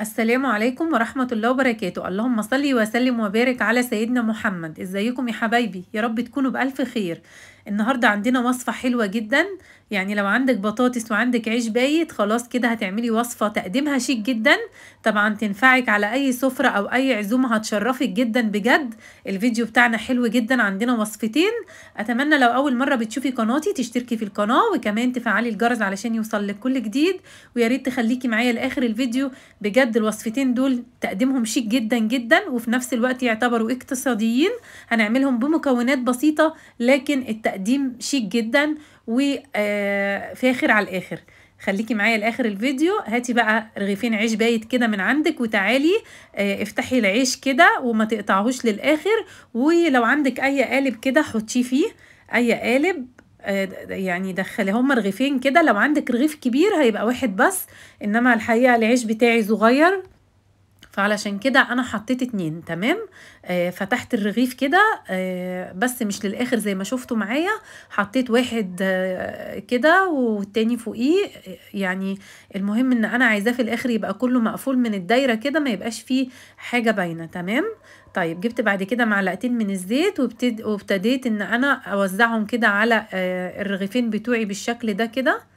السلام عليكم ورحمة الله وبركاته اللهم صلي وسلم وبارك على سيدنا محمد ازيكم يا حبايبي يا رب تكونوا بألف خير النهارده عندنا وصفه حلوه جدا يعني لو عندك بطاطس وعندك عيش بايت خلاص كده هتعملي وصفه تقديمها شيك جدا طبعا تنفعك على اي سفره او اي عزومه هتشرفك جدا بجد الفيديو بتاعنا حلو جدا عندنا وصفتين اتمنى لو اول مره بتشوفي قناتي تشتركي في القناه وكمان تفعلي الجرس علشان يوصل لك كل جديد ويا ريت تخليكي معايا لاخر الفيديو بجد الوصفتين دول تقديمهم شيك جدا جدا وفي نفس الوقت يعتبروا اقتصاديين هنعملهم بمكونات بسيطه لكن التقديم تقديم شيك جدا وفاخر آه، على الاخر خليكي معايا لاخر الفيديو هاتي بقى رغيفين عيش بايت كده من عندك وتعالي آه، افتحي العيش كده وما تقطعهوش للاخر ولو عندك اي قالب كده حطيه فيه اي قالب آه، يعني دخلي هما رغيفين كده لو عندك رغيف كبير هيبقى واحد بس انما الحقيقه العيش بتاعي صغير فعلشان كده انا حطيت اتنين تمام آه فتحت الرغيف كده آه بس مش للاخر زي ما شفتوا معايا حطيت واحد آه كده والتاني فوقيه يعني المهم ان انا عايزاه في الاخر يبقى كله مقفول من الدايره كده ما يبقاش فيه حاجه باينه تمام طيب جبت بعد كده معلقتين من الزيت وابتديت ان انا اوزعهم كده على آه، الرغيفين بتوعي بالشكل ده كده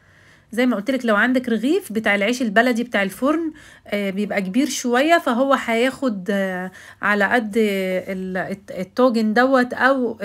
زي ما قلت لك لو عندك رغيف بتاع العيش البلدي بتاع الفرن آه، بيبقى كبير شويه فهو هياخد آه، على قد الطاجن دوت او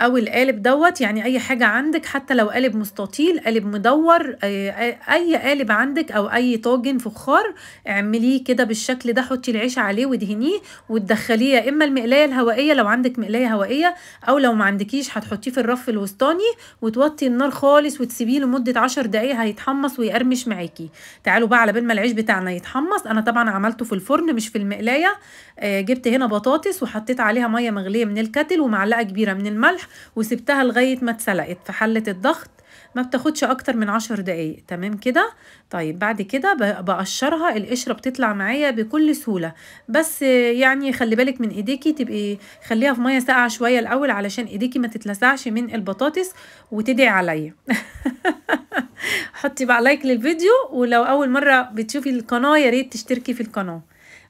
او القالب دوت يعني اي حاجه عندك حتى لو قالب مستطيل قالب مدور اي قالب عندك او اي طاجن فخار اعمليه كده بالشكل ده حطي العيش عليه ودهنيه وتدخليه يا اما المقلايه الهوائيه لو عندك مقلايه هوائيه او لو ما عندكيش هتحطيه في الرف الوسطاني وتوطي النار خالص وتسيبيه لمده عشر دقائق هيتحمص ويقرمش معاكي تعالوا بقى على بال ما العيش بتاعنا يتحمص انا طبعا عملته في الفرن مش في المقلايه آه، جبت هنا بطاطس وحطيت عليها ميه مغليه من الكتل ومعلقه كبيره من الملح وسبتها لغاية ما اتسلقت في حلة الضغط ما بتاخدش اكتر من عشر دقايق تمام كده طيب بعد كده بقشرها القشره بتطلع معايا بكل سهوله بس يعني خلي بالك من ايديكي تبقي خليها في ميه ساقعه شويه الاول علشان ايديكي ما تتلسعش من البطاطس وتدعي عليا حطي بقى لايك للفيديو ولو اول مره بتشوفي القناه يا ريت تشتركي في القناه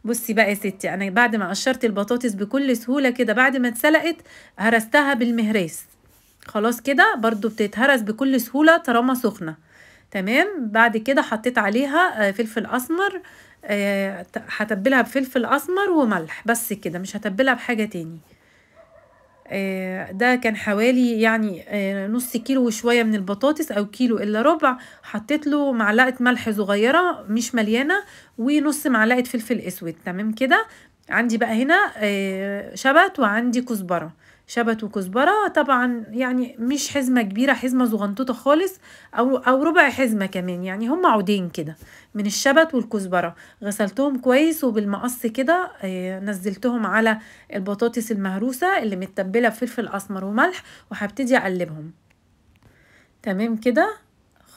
بصي بقى يا ستي انا بعد ما قشرت البطاطس بكل سهوله كده بعد ما اتسلقت هرستها بالمهراس خلاص كده برضو بتتهرس بكل سهوله طالما سخنه تمام بعد كده حطيت عليها آه، فلفل اسمر آه، هتبلها بفلفل اسمر وملح بس كده مش هتبلها بحاجه تاني آه، ده كان حوالي يعني آه، نص كيلو وشوية من البطاطس أو كيلو إلا ربع حطيت له معلقة ملح صغيرة مش مليانة ونص معلقة فلفل أسود تمام كده عندي بقى هنا آه، شبت وعندي كزبرة شبت وكزبره طبعا يعني مش حزمه كبيره حزمه زغنطوطه خالص او او ربع حزمه كمان يعني هم عودين كده من الشبت والكزبره غسلتهم كويس وبالمقص كده آه، نزلتهم على البطاطس المهروسه اللي متبله بفلفل اسمر وملح وهبتدي اقلبهم تمام كده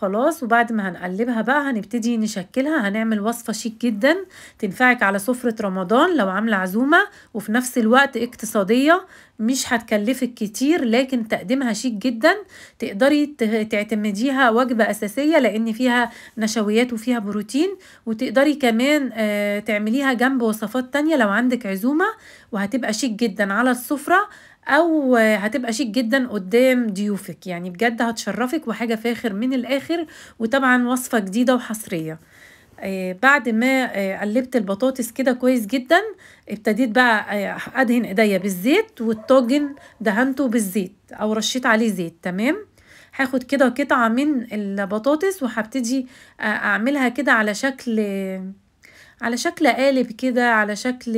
خلاص وبعد ما هنقلبها بقى هنبتدي نشكلها هنعمل وصفة شيك جدا تنفعك على سفرة رمضان لو عاملة عزومة وفي نفس الوقت اقتصادية مش هتكلفك كتير لكن تقديمها شيك جدا تقدري تعتمديها وجبة أساسية لأن فيها نشويات وفيها بروتين وتقدري كمان آه، تعمليها جنب وصفات تانية لو عندك عزومة وهتبقى شيك جدا على السفرة او هتبقى شيك جدا قدام ضيوفك يعني بجد هتشرفك وحاجه فاخر من الاخر وطبعا وصفه جديده وحصريه آه، بعد ما آه، قلبت البطاطس كده كويس جدا ابتديت بقى آه، ادهن ايديا بالزيت والطاجن دهنته بالزيت او رشيت عليه زيت تمام هاخد كده قطعه من البطاطس وهبتدي اعملها كده على شكل على شكل قالب كده على شكل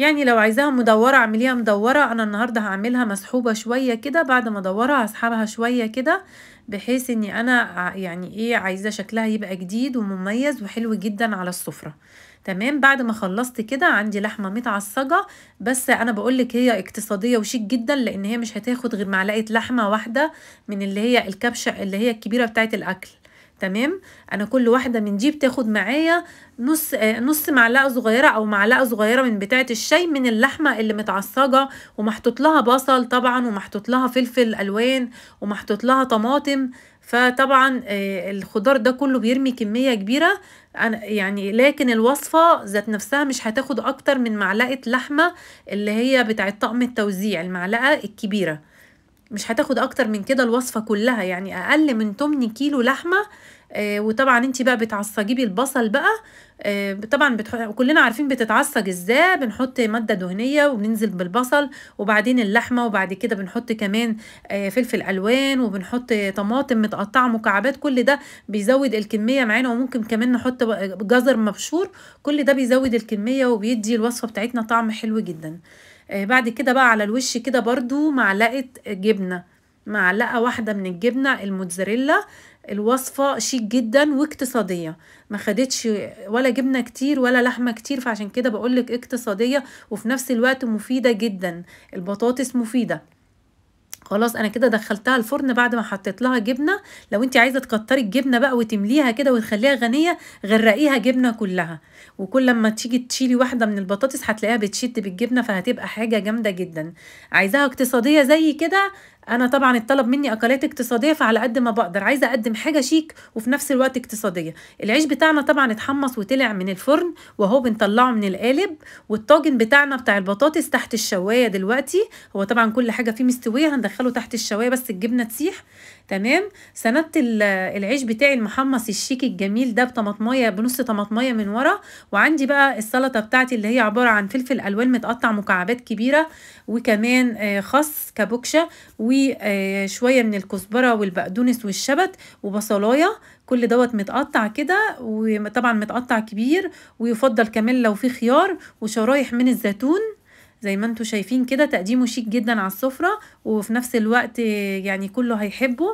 يعني لو عايزاها مدورة اعمليها مدورة انا النهاردة هعملها مسحوبة شوية كده بعد ما ادورها هسحبها شوية كده بحيث اني انا يعني ايه عايزة شكلها يبقى جديد ومميز وحلو جدا على السفرة تمام بعد ما خلصت كده عندي لحمه متعصجه بس انا بقولك هي اقتصاديه وشيك جدا لان هي مش هتاخد غير معلقه لحمه واحده من اللي هي الكبشه اللي هي الكبيره بتاعت الاكل تمام انا كل واحده من دي بتاخد معايا نص آه، نص معلقه صغيره او معلقه صغيره من بتاعه الشاي من اللحمه اللي متعصجه ومحطوط لها بصل طبعا ومحطوط لها فلفل الوان ومحطوط لها طماطم فطبعا آه، الخضار ده كله بيرمي كميه كبيره يعني لكن الوصفه ذات نفسها مش هتاخد اكتر من معلقه لحمه اللي هي بتاعه طقم التوزيع المعلقه الكبيره مش هتاخد اكتر من كده الوصفه كلها يعني اقل من 8 كيلو لحمه آه، وطبعا انت بقى بتعصجي البصل بقى آه، طبعا كلنا عارفين بتتعصج ازاي بنحط ماده دهنيه وبننزل بالبصل وبعدين اللحمه وبعد كده بنحط كمان آه، فلفل الوان وبنحط طماطم متقطعه مكعبات كل ده بيزود الكميه معانا وممكن كمان نحط جزر مبشور كل ده بيزود الكميه وبيدي الوصفه بتاعتنا طعم حلو جدا آه، بعد كده بقى على الوش كده برضو معلقة جبنة معلقة واحدة من الجبنة الموتزاريلا الوصفة شيك جدا واقتصادية ما خدتش ولا جبنة كتير ولا لحمة كتير فعشان كده بقولك اقتصادية وفي نفس الوقت مفيدة جدا البطاطس مفيدة خلاص انا كده دخلتها الفرن بعد ما حطيت لها جبنه لو انت عايزه تكتري الجبنه بقى وتمليها كده وتخليها غنيه غرقيها جبنه كلها وكل لما تيجي تشيلي واحده من البطاطس هتلاقيها بتشد بالجبنه فهتبقى حاجه جامده جدا عايزاها اقتصاديه زي كده انا طبعا اتطلب مني اكلات اقتصاديه فعلى قد ما بقدر عايزه اقدم حاجه شيك وفي نفس الوقت اقتصاديه العيش بتاعنا طبعا اتحمص وطلع من الفرن وهو بنطلعه من القالب والطاجن بتاعنا بتاع البطاطس تحت الشوايه دلوقتي هو طبعا كل حاجه فيه مستويه هندخله تحت الشوايه بس الجبنه تسيح تمام سندت العيش بتاعي المحمص الشيك الجميل ده بطماطميه بنص طماطميه من ورا وعندي بقى السلطه بتاعتي اللي هي عباره عن فلفل الوان متقطع مكعبات كبيره وكمان آه، خس كابوكشا و آه، شوية من الكزبره والبقدونس والشبت وبصلايه كل دوت متقطع كده وطبعا متقطع كبير ويفضل كمان لو في خيار وشرايح من الزيتون زي ما انتم شايفين كده تقديمه شيك جدا على السفرة وفي نفس الوقت يعني كله هيحبه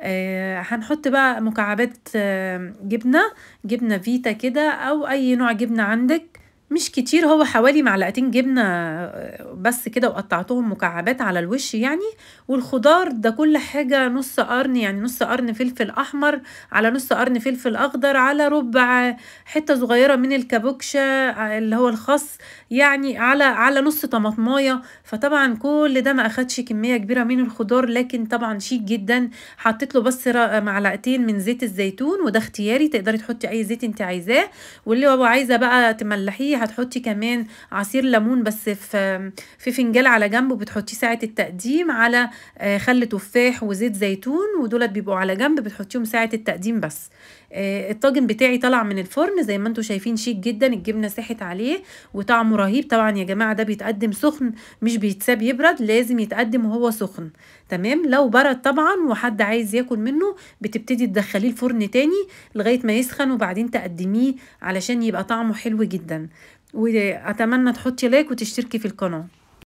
آه هنحط بقى مكعبات آه، جبنة جبنة فيتا كده او اي نوع جبنة عندك مش كتير هو حوالي معلقتين جبنة آه، بس كده وقطعتهم مكعبات على الوش يعني والخضار ده كل حاجة نص قرن يعني نص قرن فلفل أحمر على نص قرن فلفل أخضر على ربع حتة صغيرة من الكابوكشا آه، اللي هو الخص يعني على على نص طماطماية فطبعا كل ده ما أخدش كمية كبيرة من الخضار لكن طبعا شيك جدا حطيت له بس معلقتين من زيت الزيتون وده اختياري تقدري تحطي أي زيت أنت عايزاه واللي هو عايزة بقى تملحيه هتحطي كمان عصير ليمون بس في في فنجال على جنب وبتحطيه ساعه التقديم على آه، خل تفاح وزيت زيتون ودولت بيبقوا على جنب بتحطيهم ساعه التقديم بس آه، الطاجن بتاعي طلع من الفرن زي ما انتم شايفين شيك جدا الجبنه ساحت عليه وطعمه رهيب طبعا يا جماعه ده بيتقدم سخن مش بيتساب يبرد لازم يتقدم وهو سخن تمام لو برد طبعا وحد عايز ياكل منه بتبتدي تدخليه الفرن تاني لغايه ما يسخن وبعدين تقدميه علشان يبقى طعمه حلو جدا واتمنى تحطي لايك وتشتركي في القناه